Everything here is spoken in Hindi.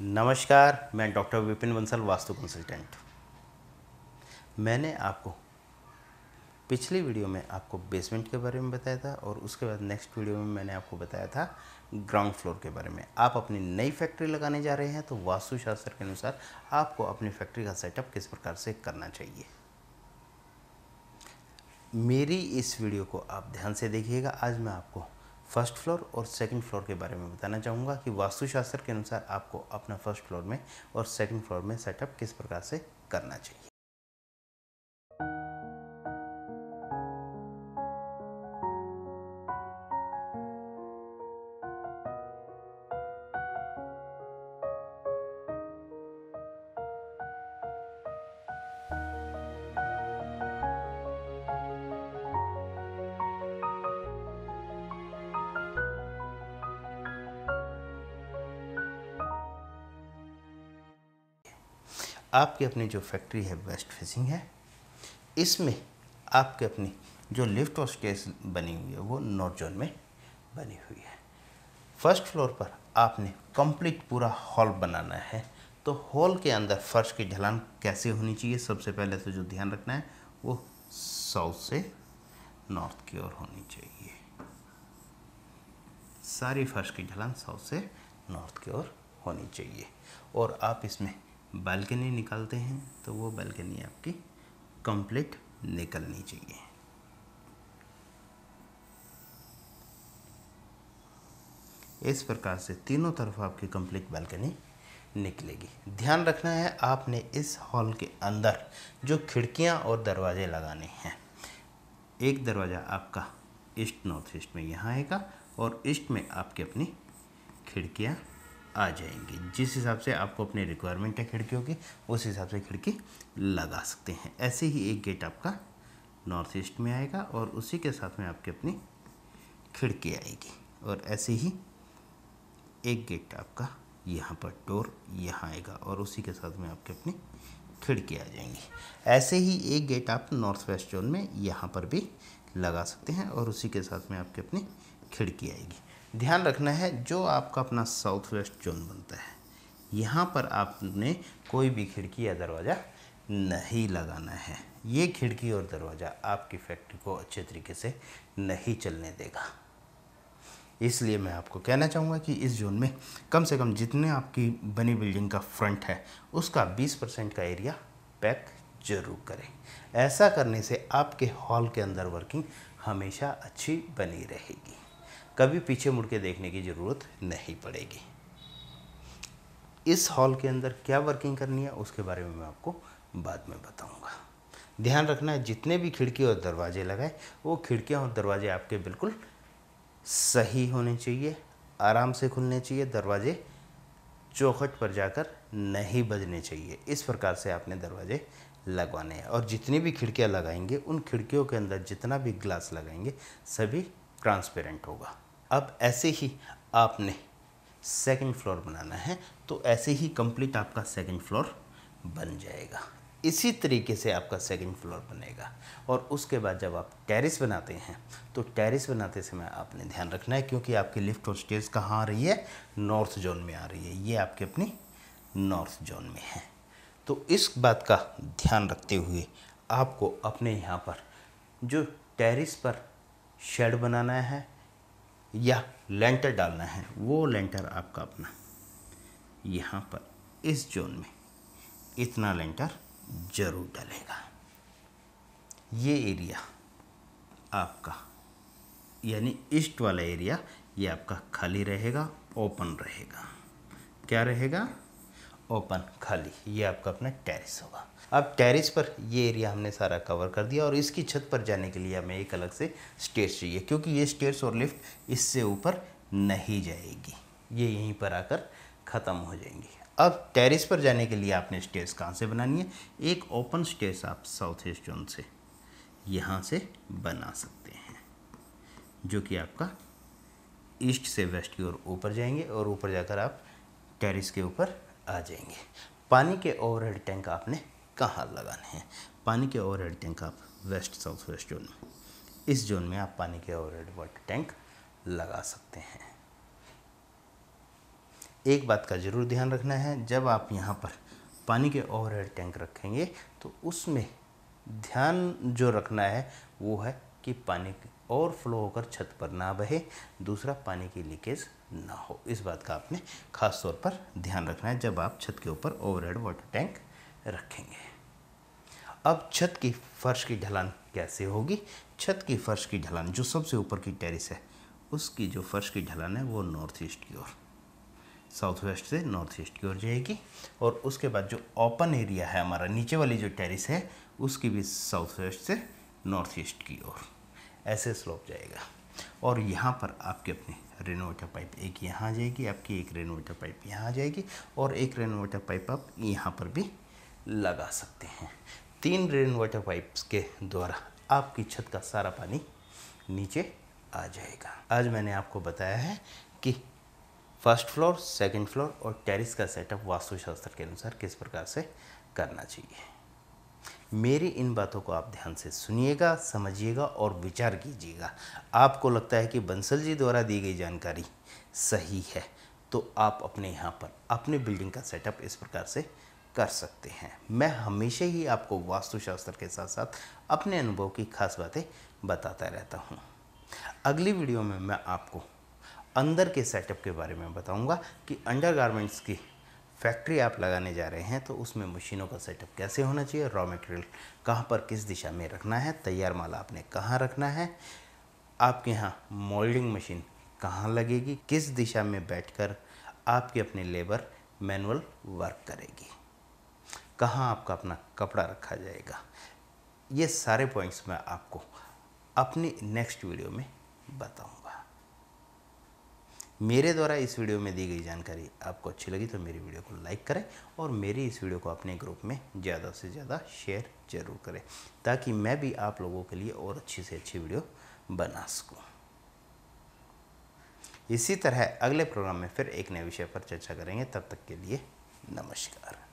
नमस्कार मैं डॉक्टर विपिन बंसल वास्तु कंसल्टेंट मैंने आपको पिछली वीडियो में आपको बेसमेंट के बारे में बताया था और उसके बाद नेक्स्ट वीडियो में मैंने आपको बताया था ग्राउंड फ्लोर के बारे में आप अपनी नई फैक्ट्री लगाने जा रहे हैं तो वास्तुशास्त्र के अनुसार आपको अपनी फैक्ट्री का सेटअप किस प्रकार से करना चाहिए मेरी इस वीडियो को आप ध्यान से देखिएगा आज मैं आपको फर्स्ट फ्लोर और सेकंड फ्लोर के बारे में बताना चाहूँगा कि वास्तुशास्त्र के अनुसार आपको अपना फर्स्ट फ्लोर में और सेकंड फ्लोर में सेटअप किस प्रकार से करना चाहिए आपकी अपनी जो फैक्ट्री है वेस्ट फेसिंग है इसमें आपके अपनी जो लिफ्ट और स्टेज बनी हुई है वो नॉर्थ जोन में बनी हुई है फर्स्ट फ्लोर पर आपने कंप्लीट पूरा हॉल बनाना है तो हॉल के अंदर फर्श की ढलान कैसे होनी चाहिए सबसे पहले तो जो ध्यान रखना है वो साउथ से नॉर्थ की ओर होनी चाहिए सारी फर्श की ढलान साउथ से नॉर्थ की ओर होनी चाहिए और आप इसमें बालकनी निकालते हैं तो वो बालकनी आपकी कंप्लीट निकलनी चाहिए इस प्रकार से तीनों तरफ आपकी कंप्लीट बालकनी निकलेगी ध्यान रखना है आपने इस हॉल के अंदर जो खिड़कियां और दरवाजे लगाने हैं एक दरवाज़ा आपका ईस्ट नॉर्थ ईस्ट में यहाँ आएगा और ईस्ट में आपकी अपनी खिड़कियाँ आ जाएंगी जिस हिसाब से आपको अपने रिक्वायरमेंट है खिड़कियों की उस हिसाब से खिड़की लगा सकते हैं ऐसे ही एक गेट आपका नॉर्थ ईस्ट में आएगा और उसी के साथ में आपकी अपनी खिड़की आएगी और ऐसे ही एक गेट आपका यहाँ पर डोर यहाँ आएगा और उसी के साथ में आपकी अपनी खिड़की आ जाएंगी ऐसे ही एक गेट आप नॉर्थ वेस्ट जोन में यहाँ पर भी लगा सकते हैं और उसी के साथ में आपकी अपनी खिड़की आएगी ध्यान रखना है जो आपका अपना साउथ वेस्ट जोन बनता है यहाँ पर आपने कोई भी खिड़की या दरवाज़ा नहीं लगाना है ये खिड़की और दरवाज़ा आपकी फैक्ट्री को अच्छे तरीके से नहीं चलने देगा इसलिए मैं आपको कहना चाहूँगा कि इस जोन में कम से कम जितने आपकी बनी बिल्डिंग का फ्रंट है उसका 20 परसेंट का एरिया पैक जरूर करें ऐसा करने से आपके हॉल के अंदर वर्किंग हमेशा अच्छी बनी रहेगी कभी पीछे मुड़ के देखने की ज़रूरत नहीं पड़ेगी इस हॉल के अंदर क्या वर्किंग करनी है उसके बारे में मैं आपको बाद में बताऊंगा ध्यान रखना है जितने भी खिड़की और दरवाजे लगाए वो खिड़कियाँ और दरवाजे आपके बिल्कुल सही होने चाहिए आराम से खुलने चाहिए दरवाजे चौखट पर जाकर नहीं बजने चाहिए इस प्रकार से आपने दरवाजे लगवाने हैं और जितनी भी खिड़कियाँ लगाएंगे उन खिड़कियों के अंदर जितना भी ग्लास लगाएंगे सभी ट्रांसपेरेंट होगा अब ऐसे ही आपने सेकंड फ्लोर बनाना है तो ऐसे ही कंप्लीट आपका सेकंड फ्लोर बन जाएगा इसी तरीके से आपका सेकंड फ्लोर बनेगा और उसके बाद जब आप टेरिस बनाते हैं तो टेरिस बनाते समय आपने ध्यान रखना है क्योंकि आपकी लिफ्ट और स्टेज कहाँ आ रही है नॉर्थ जोन में आ रही है ये आपके अपनी नॉर्थ जोन में है तो इस बात का ध्यान रखते हुए आपको अपने यहाँ पर जो टेरिस पर शेड बनाना है या लेंटर डालना है वो लेंटर आपका अपना यहाँ पर इस जोन में इतना लेंटर जरूर डालेगा ये एरिया आपका यानी ईस्ट वाला एरिया ये आपका खाली रहेगा ओपन रहेगा क्या रहेगा ओपन खाली ये आपका अपना टेरिस होगा अब टेरिस पर ये एरिया हमने सारा कवर कर दिया और इसकी छत पर जाने के लिए हमें एक अलग से स्टेयर्स चाहिए क्योंकि ये स्टेयर्स और लिफ्ट इससे ऊपर नहीं जाएगी ये यहीं पर आकर ख़त्म हो जाएंगी अब टेरिस पर जाने के लिए आपने स्टेयर्स कहाँ से बनानी है एक ओपन स्टेयर्स आप साउथ ईस्ट जोन से यहाँ से बना सकते हैं जो कि आपका ईस्ट से वेस्ट की ओर ऊपर जाएंगे और ऊपर जाकर आप टेरिस के ऊपर आ जाएंगे पानी के ओवरहेड टैंक आपने कहाँ लगाने हैं पानी के ओवरहेड टैंक आप वेस्ट साउथ वेस्ट जोन में इस जोन में आप पानी के ओवरहेड वाटर टैंक लगा सकते हैं एक बात का ज़रूर ध्यान रखना है जब आप यहाँ पर पानी के ओवरहेड टैंक रखेंगे तो उसमें ध्यान जो रखना है वो है कि पानी फ्लो होकर छत पर ना बहे दूसरा पानी की लीकेज ना हो इस बात का आपने खास तौर पर ध्यान रखना है जब आप छत के ऊपर ओवरहेड वाटर टैंक रखेंगे अब छत की फर्श की ढलान कैसे होगी छत की फर्श की ढलान जो सबसे ऊपर की टेरिस है उसकी जो फर्श की ढलान है वो नॉर्थ ईस्ट की ओर साउथ वेस्ट से नॉर्थ ईस्ट की ओर जाएगी और उसके बाद जो ओपन एरिया है हमारा नीचे वाली जो टेरिस है उसकी भी साउथ वेस्ट से नॉर्थ ईस्ट की ओर ऐसे स्लोप जाएगा और यहाँ पर आपके अपने रेन वाटर पाइप एक यहाँ आ जाएगी आपकी एक रेन वाटर पाइप यहाँ आ जाएगी और एक रेन वाटर पाइप आप यहाँ पर भी लगा सकते हैं तीन रेन वाटर पाइप्स के द्वारा आपकी छत का सारा पानी नीचे आ जाएगा आज मैंने आपको बताया है कि फर्स्ट फ्लोर सेकंड फ्लोर और टेरिस का सेटअप वास्तुशास्त्र के अनुसार किस प्रकार से करना चाहिए मेरी इन बातों को आप ध्यान से सुनिएगा समझिएगा और विचार कीजिएगा आपको लगता है कि बंसल जी द्वारा दी गई जानकारी सही है तो आप अपने यहाँ पर अपने बिल्डिंग का सेटअप इस प्रकार से कर सकते हैं मैं हमेशा ही आपको वास्तुशास्त्र के साथ साथ अपने अनुभव की खास बातें बताता रहता हूँ अगली वीडियो में मैं आपको अंदर के सेटअप के बारे में बताऊंगा कि अंडर की फैक्ट्री आप लगाने जा रहे हैं तो उसमें मशीनों का सेटअप कैसे होना चाहिए रॉ मटेरियल कहाँ पर किस दिशा में रखना है तैयार माल आपने कहाँ रखना है आपके यहाँ मोल्डिंग मशीन कहाँ लगेगी किस दिशा में बैठकर आपके अपने लेबर मैनुअल वर्क करेगी कहाँ आपका अपना कपड़ा रखा जाएगा ये सारे पॉइंट्स मैं आपको अपनी नेक्स्ट वीडियो में बताऊँगा मेरे द्वारा इस वीडियो में दी गई जानकारी आपको अच्छी लगी तो मेरी वीडियो को लाइक करें और मेरी इस वीडियो को अपने ग्रुप में ज़्यादा से ज़्यादा शेयर ज़रूर करें ताकि मैं भी आप लोगों के लिए और अच्छी से अच्छी वीडियो बना सकूँ इसी तरह अगले प्रोग्राम में फिर एक नए विषय पर चर्चा करेंगे तब तक के लिए नमस्कार